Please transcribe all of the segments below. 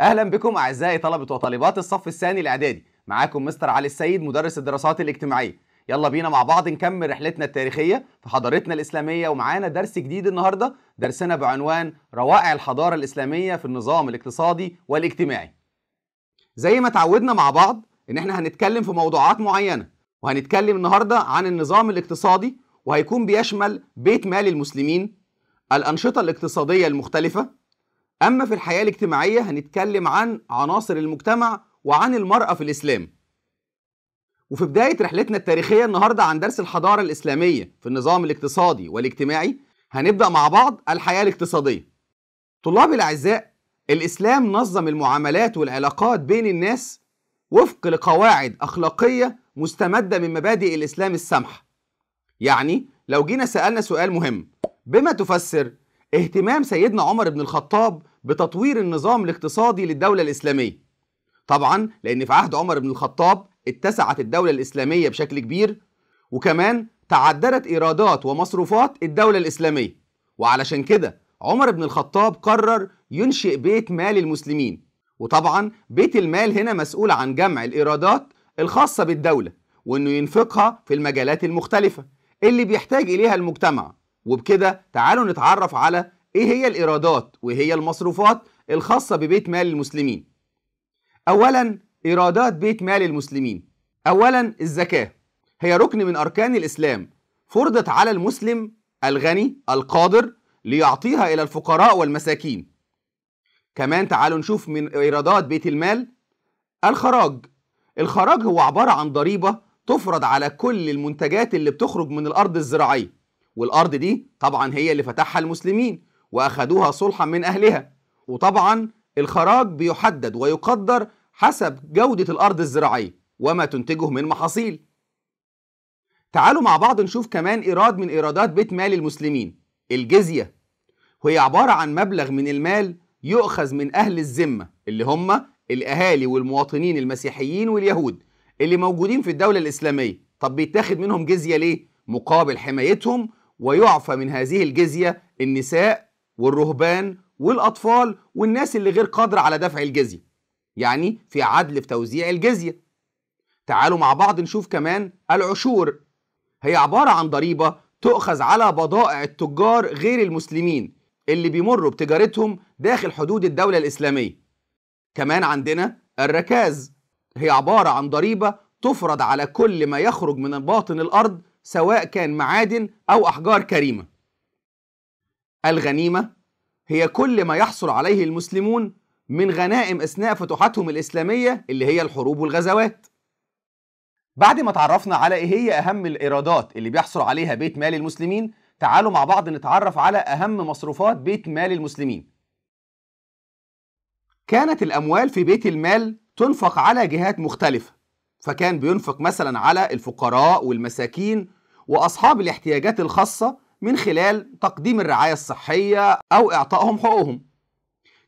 اهلا بكم اعزائي طلبه وطالبات الصف الثاني الاعدادي معاكم مستر علي السيد مدرس الدراسات الاجتماعيه يلا بينا مع بعض نكمل رحلتنا التاريخيه في حضارتنا الاسلاميه ومعانا درس جديد النهارده درسنا بعنوان روائع الحضاره الاسلاميه في النظام الاقتصادي والاجتماعي زي ما تعودنا مع بعض ان احنا هنتكلم في موضوعات معينه وهنتكلم النهارده عن النظام الاقتصادي وهيكون بيشمل بيت مال المسلمين الانشطه الاقتصاديه المختلفه أما في الحياة الاجتماعية هنتكلم عن عناصر المجتمع وعن المرأة في الإسلام وفي بداية رحلتنا التاريخية النهاردة عن درس الحضارة الإسلامية في النظام الاقتصادي والاجتماعي هنبدأ مع بعض الحياة الاقتصادية طلاب الأعزاء الإسلام نظم المعاملات والعلاقات بين الناس وفق لقواعد أخلاقية مستمدة من مبادئ الإسلام السمح يعني لو جينا سألنا سؤال مهم بما تفسر اهتمام سيدنا عمر بن الخطاب بتطوير النظام الاقتصادي للدولة الإسلامية طبعا لأن في عهد عمر بن الخطاب اتسعت الدولة الإسلامية بشكل كبير وكمان تعددت إيرادات ومصروفات الدولة الإسلامية وعلشان كده عمر بن الخطاب قرر ينشئ بيت مال المسلمين وطبعا بيت المال هنا مسؤول عن جمع الإيرادات الخاصة بالدولة وإنه ينفقها في المجالات المختلفة اللي بيحتاج إليها المجتمع وبكده تعالوا نتعرف على ايه هي الايرادات وهي المصروفات الخاصه ببيت مال المسلمين اولا ايرادات بيت مال المسلمين اولا الزكاه هي ركن من اركان الاسلام فرضت على المسلم الغني القادر ليعطيها الى الفقراء والمساكين كمان تعالوا نشوف من ايرادات بيت المال الخراج الخراج هو عباره عن ضريبه تفرض على كل المنتجات اللي بتخرج من الارض الزراعيه والارض دي طبعا هي اللي فتحها المسلمين وأخدوها صلحا من أهلها وطبعا الخراج بيحدد ويقدر حسب جودة الأرض الزراعية وما تنتجه من محاصيل تعالوا مع بعض نشوف كمان إيراد من إيرادات بيت مال المسلمين الجزية وهي عبارة عن مبلغ من المال يؤخذ من أهل الذمة اللي هم الأهالي والمواطنين المسيحيين واليهود اللي موجودين في الدولة الإسلامية طب بيتاخد منهم جزية ليه؟ مقابل حمايتهم ويعفى من هذه الجزية النساء والرهبان والأطفال والناس اللي غير قادرة على دفع الجزية يعني في عدل في توزيع الجزية تعالوا مع بعض نشوف كمان العشور هي عبارة عن ضريبة تؤخذ على بضائع التجار غير المسلمين اللي بيمروا بتجارتهم داخل حدود الدولة الإسلامية كمان عندنا الركاز هي عبارة عن ضريبة تفرض على كل ما يخرج من باطن الأرض سواء كان معادن أو أحجار كريمة الغنيمة هي كل ما يحصل عليه المسلمون من غنائم أثناء فتوحاتهم الإسلامية اللي هي الحروب والغزوات بعد ما تعرفنا على إيه هي أهم الإيرادات اللي بيحصل عليها بيت مال المسلمين تعالوا مع بعض نتعرف على أهم مصروفات بيت مال المسلمين كانت الأموال في بيت المال تنفق على جهات مختلفة فكان بينفق مثلا على الفقراء والمساكين وأصحاب الاحتياجات الخاصة من خلال تقديم الرعاية الصحية أو إعطائهم حقوقهم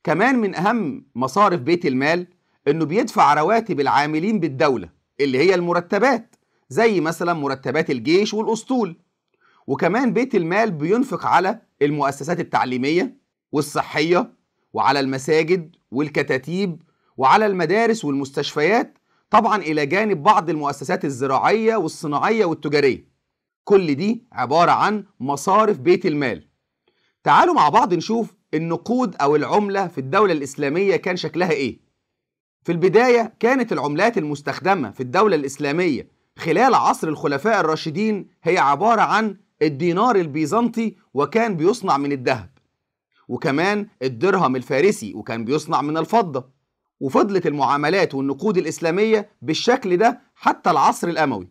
كمان من أهم مصارف بيت المال إنه بيدفع رواتب العاملين بالدولة اللي هي المرتبات زي مثلا مرتبات الجيش والأسطول وكمان بيت المال بينفق على المؤسسات التعليمية والصحية وعلى المساجد والكتاتيب وعلى المدارس والمستشفيات طبعا إلى جانب بعض المؤسسات الزراعية والصناعية والتجارية كل دي عبارة عن مصارف بيت المال تعالوا مع بعض نشوف النقود أو العملة في الدولة الإسلامية كان شكلها إيه في البداية كانت العملات المستخدمة في الدولة الإسلامية خلال عصر الخلفاء الراشدين هي عبارة عن الدينار البيزنطي وكان بيصنع من الذهب وكمان الدرهم الفارسي وكان بيصنع من الفضة وفضلت المعاملات والنقود الإسلامية بالشكل ده حتى العصر الأموي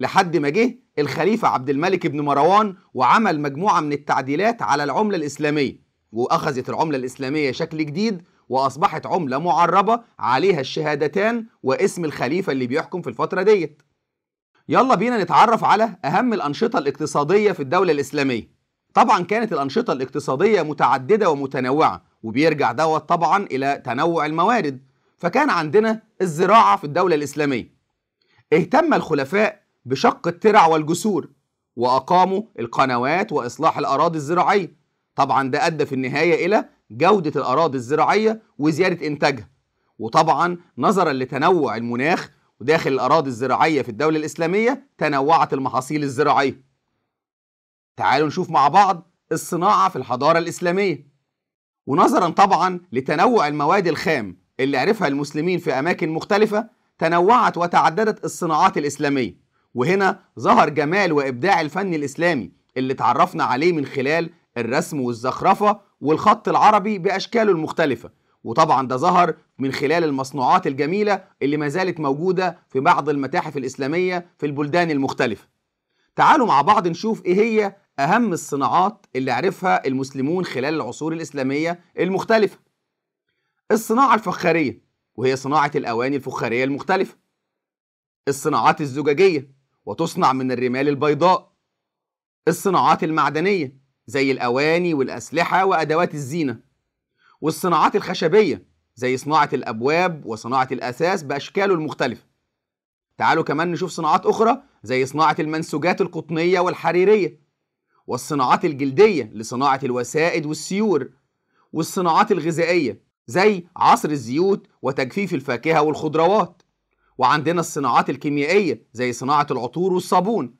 لحد ما جه الخليفة عبد الملك بن مروان وعمل مجموعة من التعديلات على العملة الإسلامية وأخذت العملة الإسلامية شكل جديد وأصبحت عملة معربة عليها الشهادتان واسم الخليفة اللي بيحكم في الفترة ديت يلا بينا نتعرف على أهم الأنشطة الاقتصادية في الدولة الإسلامية طبعا كانت الأنشطة الاقتصادية متعددة ومتنوعة وبيرجع دوت طبعا إلى تنوع الموارد فكان عندنا الزراعة في الدولة الإسلامية اهتم الخلفاء بشق الترع والجسور وأقاموا القنوات وإصلاح الأراضي الزراعية طبعا ده أدى في النهاية إلى جودة الأراضي الزراعية وزيادة إنتاجها وطبعا نظرا لتنوع المناخ وداخل الأراضي الزراعية في الدولة الإسلامية تنوعت المحاصيل الزراعية تعالوا نشوف مع بعض الصناعة في الحضارة الإسلامية ونظرا طبعا لتنوع المواد الخام اللي عرفها المسلمين في أماكن مختلفة تنوعت وتعددت الصناعات الإسلامية وهنا ظهر جمال وإبداع الفن الإسلامي اللي اتعرفنا عليه من خلال الرسم والزخرفة والخط العربي بأشكاله المختلفة وطبعا ده ظهر من خلال المصنوعات الجميلة اللي ما زالت موجودة في بعض المتاحف الإسلامية في البلدان المختلفة تعالوا مع بعض نشوف إيه هي أهم الصناعات اللي عرفها المسلمون خلال العصور الإسلامية المختلفة الصناعة الفخارية وهي صناعة الأواني الفخارية المختلفة الصناعات الزجاجية وتصنع من الرمال البيضاء الصناعات المعدنية زي الأواني والأسلحة وأدوات الزينة والصناعات الخشبية زي صناعة الأبواب وصناعة الأساس بأشكاله المختلفة تعالوا كمان نشوف صناعات أخرى زي صناعة المنسوجات القطنية والحريرية والصناعات الجلدية لصناعة الوسائد والسيور والصناعات الغذائية زي عصر الزيوت وتجفيف الفاكهة والخضروات وعندنا الصناعات الكيميائية زي صناعة العطور والصابون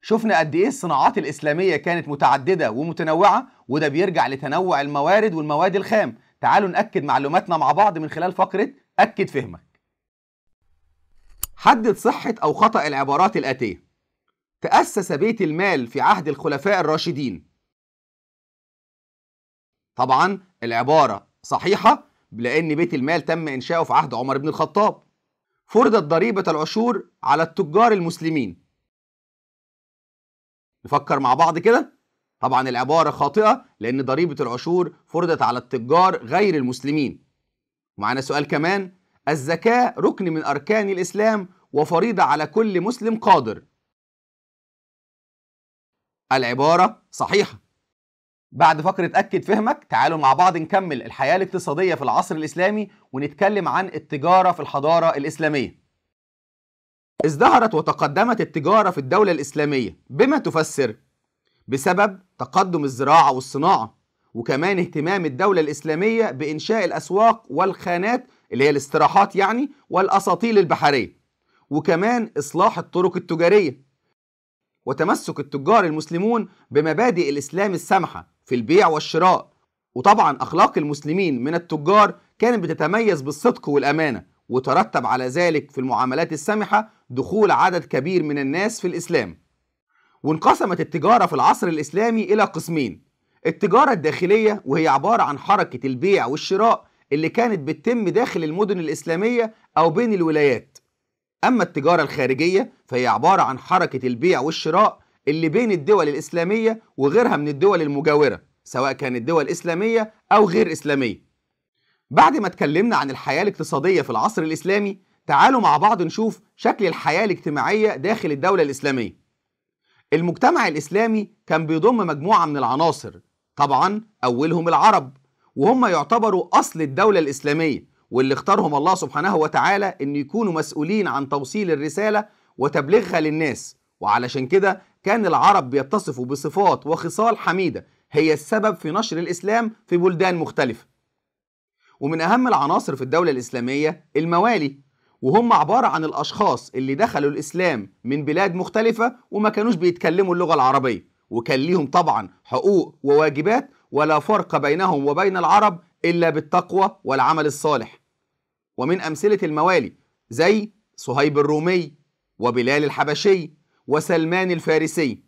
شفنا قد ايه الصناعات الإسلامية كانت متعددة ومتنوعة وده بيرجع لتنوع الموارد والمواد الخام تعالوا نأكد معلوماتنا مع بعض من خلال فقرة أكد فهمك حدد صحة أو خطأ العبارات الآتية تأسس بيت المال في عهد الخلفاء الراشدين طبعا العبارة صحيحة لأن بيت المال تم إنشاؤه في عهد عمر بن الخطاب فرضت ضريبة العشور على التجار المسلمين نفكر مع بعض كده طبعا العبارة خاطئة لأن ضريبة العشور فرضت على التجار غير المسلمين معنا سؤال كمان الزكاة ركن من أركان الإسلام وفريضة على كل مسلم قادر العبارة صحيحة بعد فقرة أكد فهمك تعالوا مع بعض نكمل الحياة الاقتصادية في العصر الإسلامي ونتكلم عن التجارة في الحضارة الإسلامية ازدهرت وتقدمت التجارة في الدولة الإسلامية بما تفسر بسبب تقدم الزراعة والصناعة وكمان اهتمام الدولة الإسلامية بإنشاء الأسواق والخانات اللي هي الاستراحات يعني والأساطيل البحرية وكمان إصلاح الطرق التجارية وتمسك التجار المسلمون بمبادئ الإسلام السمحة في البيع والشراء وطبعا أخلاق المسلمين من التجار كانت بتتميز بالصدق والأمانة وترتب على ذلك في المعاملات السمحة دخول عدد كبير من الناس في الإسلام وانقسمت التجارة في العصر الإسلامي إلى قسمين التجارة الداخلية وهي عبارة عن حركة البيع والشراء اللي كانت بتتم داخل المدن الإسلامية أو بين الولايات أما التجارة الخارجية فهي عبارة عن حركة البيع والشراء اللي بين الدول الإسلامية وغيرها من الدول المجاورة سواء كانت دول إسلامية أو غير إسلامية بعد ما اتكلمنا عن الحياة الاقتصادية في العصر الإسلامي تعالوا مع بعض نشوف شكل الحياة الاجتماعية داخل الدولة الإسلامية المجتمع الإسلامي كان بيضم مجموعة من العناصر طبعا أولهم العرب وهم يعتبروا أصل الدولة الإسلامية واللي اختارهم الله سبحانه وتعالى أن يكونوا مسؤولين عن توصيل الرسالة وتبليغها للناس وعلشان كده كان العرب بيتصفوا بصفات وخصال حميدة هي السبب في نشر الإسلام في بلدان مختلفة ومن أهم العناصر في الدولة الإسلامية الموالي وهم عبارة عن الأشخاص اللي دخلوا الإسلام من بلاد مختلفة وما كانوش بيتكلموا اللغة العربية وكان ليهم طبعا حقوق وواجبات ولا فرق بينهم وبين العرب إلا بالتقوى والعمل الصالح ومن أمثلة الموالي زي صهيب الرومي وبلال الحبشي وسلمان الفارسي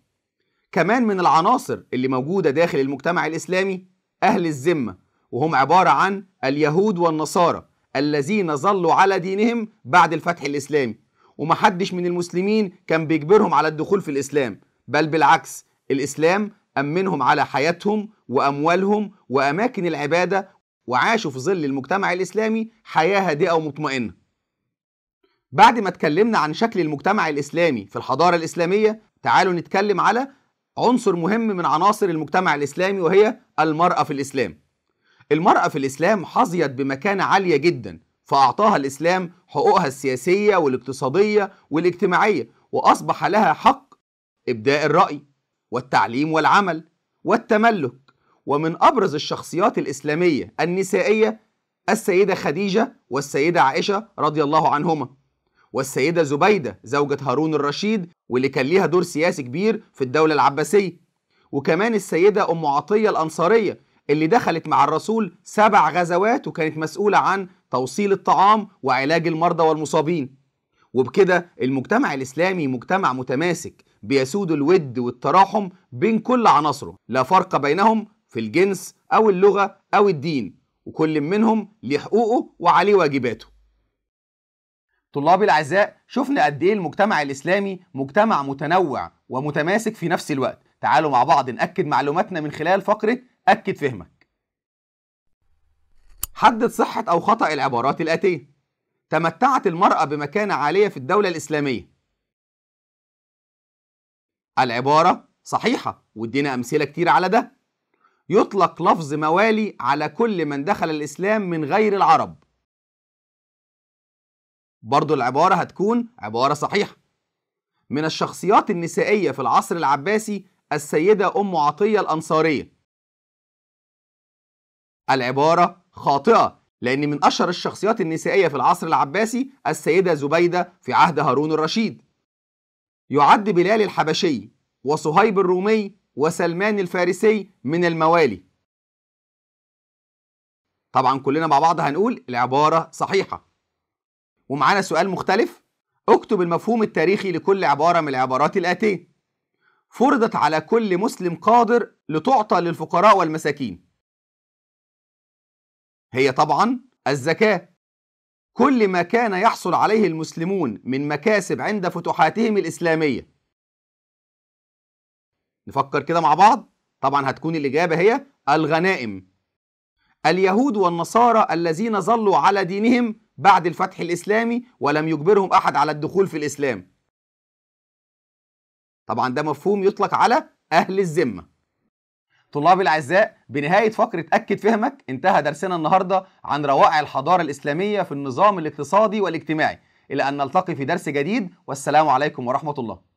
كمان من العناصر اللي موجودة داخل المجتمع الإسلامي أهل الذمة وهم عبارة عن اليهود والنصارى الذين ظلوا على دينهم بعد الفتح الإسلامي ومحدش من المسلمين كان بيجبرهم على الدخول في الإسلام بل بالعكس الإسلام أمنهم على حياتهم وأموالهم وأماكن العبادة وعاشوا في ظل المجتمع الإسلامي حياة هادئة ومطمئنة بعد ما اتكلمنا عن شكل المجتمع الاسلامي في الحضاره الاسلاميه تعالوا نتكلم على عنصر مهم من عناصر المجتمع الاسلامي وهي المراه في الاسلام المراه في الاسلام حظيت بمكانه عاليه جدا فاعطاها الاسلام حقوقها السياسيه والاقتصاديه والاجتماعيه واصبح لها حق ابداء الراي والتعليم والعمل والتملك ومن ابرز الشخصيات الاسلاميه النسائيه السيده خديجه والسيده عائشه رضي الله عنهما والسيدة زبيدة زوجة هارون الرشيد واللي كان ليها دور سياسي كبير في الدولة العباسية وكمان السيدة أم عطية الأنصارية اللي دخلت مع الرسول سبع غزوات وكانت مسؤولة عن توصيل الطعام وعلاج المرضى والمصابين وبكده المجتمع الإسلامي مجتمع متماسك بيسود الود والتراحم بين كل عناصره لا فرق بينهم في الجنس أو اللغة أو الدين وكل منهم ليه حقوقه وعليه واجباته طلابي الاعزاء شفنا قد ايه المجتمع الاسلامي مجتمع متنوع ومتماسك في نفس الوقت تعالوا مع بعض ناكد معلوماتنا من خلال فقره اكد فهمك حدد صحه او خطا العبارات الاتيه تمتعت المراه بمكانه عاليه في الدوله الاسلاميه العباره صحيحه وادينا امثله كتير على ده يطلق لفظ موالي على كل من دخل الاسلام من غير العرب برضو العبارة هتكون عبارة صحيحة من الشخصيات النسائية في العصر العباسي السيدة أم عطية الأنصارية العبارة خاطئة لأن من أشهر الشخصيات النسائية في العصر العباسي السيدة زبيدة في عهد هارون الرشيد يعد بلال الحبشي وصهيب الرومي وسلمان الفارسي من الموالي طبعا كلنا مع بعض هنقول العبارة صحيحة ومعانا سؤال مختلف اكتب المفهوم التاريخي لكل عبارة من العبارات الآتية فرضت على كل مسلم قادر لتعطى للفقراء والمساكين هي طبعا الزكاة كل ما كان يحصل عليه المسلمون من مكاسب عند فتوحاتهم الإسلامية نفكر كده مع بعض طبعا هتكون الإجابة هي الغنائم اليهود والنصارى الذين ظلوا على دينهم بعد الفتح الإسلامي ولم يجبرهم أحد على الدخول في الإسلام طبعا ده مفهوم يطلق على أهل الذمة طلاب الأعزاء بنهاية فقرة أكد فهمك انتهى درسنا النهاردة عن روائع الحضارة الإسلامية في النظام الاقتصادي والاجتماعي إلى أن نلتقي في درس جديد والسلام عليكم ورحمة الله